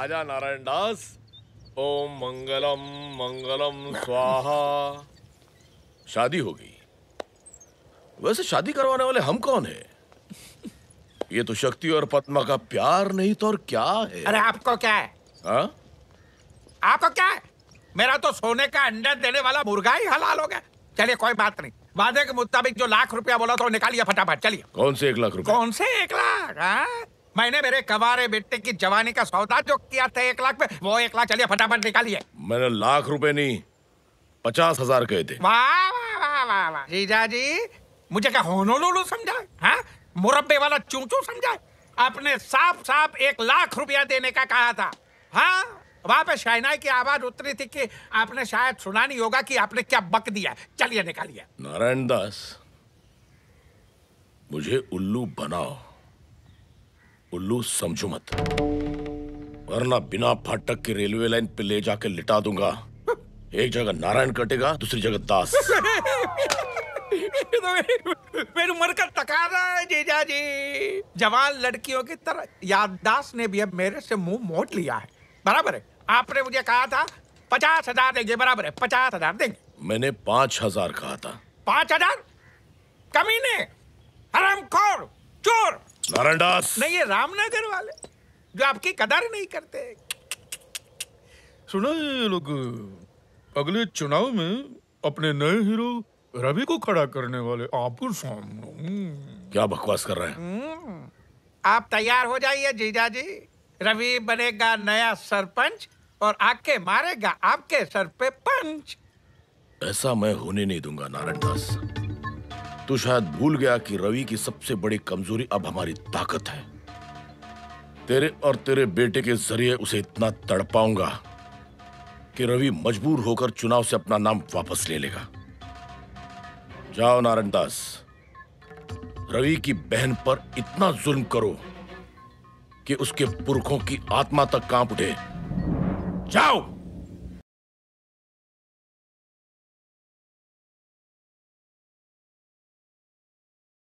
आजा नारायण दास ओम मंगलम मंगलम स्वाहा शादी होगी वैसे शादी करवाने वाले हम कौन है ये तो शक्ति और पद्मा का प्यार नहीं तो और क्या है अरे आपको क्या है हा? आपको क्या है मेरा तो सोने का अंडा देने वाला मुर्गा ही हलाल हो गया चलिए कोई बात नहीं वादे के मुताबिक जो लाख रुपया बोला तो निकालिए फटाफट चलिए कौन से एक लाख रुपया कौन से एक लाख हाँ? मैंने मेरे कवारे बेटे की जवानी का सौदा जो किया था एक लाख में वो एक लाख चलिए फटाफट निकालिए मैंने लाख रुपए नहीं पचास हजार कहे थे जीजा जी मुझे क्या होनोलुलू समझा हाँ मुरब्बे वाला चूचू समझा आपने साफ साफ एक लाख रुपया देने का कहा था हाँ वहां पे शाइना की आवाज उतरी थी कि आपने शायद सुना नहीं होगा कि आपने क्या बक दिया चलिए निकालिए नारायण दास मुझे उल्लू बनाओ उल्लू समझू मत वरना बिना फाटक के रेलवे लाइन पे ले जाके लिटा दूंगा एक जगह नारायण कटेगा दूसरी जगह दास मेरी उम्र का तकारा है जीजा जी जवान लड़कियों की तरह याददाश ने भी अब मेरे से मुंह मोट लिया है बराबर है आपने मुझे कहा था पचास हजार देंगे बराबर है पचास हजार देंगे मैंने पांच हजार कहा था पांच हजार कमी ने नारायण दास नहीं ये रामनगर वाले जो आपकी कदर नहीं करते सुनो ये लोग अगले चुनाव में अपने नए हीरो रवि को खड़ा करने वाले आपके सामने क्या बकवास कर रहे हैं हम्म, आप तैयार हो जाइए जीजा जी रवि बनेगा नया सरपंच और आके मारेगा आपके सर पे पंच ऐसा मैं होने नहीं दूंगा नारायण दास तू शायद भूल गया कि रवि की सबसे बड़ी कमजोरी अब हमारी ताकत है तेरे और तेरे बेटे के जरिए उसे इतना तड़पाऊंगा कि रवि मजबूर होकर चुनाव से अपना नाम वापस ले लेगा जाओ नारायण दास रवि की बहन पर इतना जुल्म करो कि उसके पुरखों की आत्मा तक कांप उठे जाओ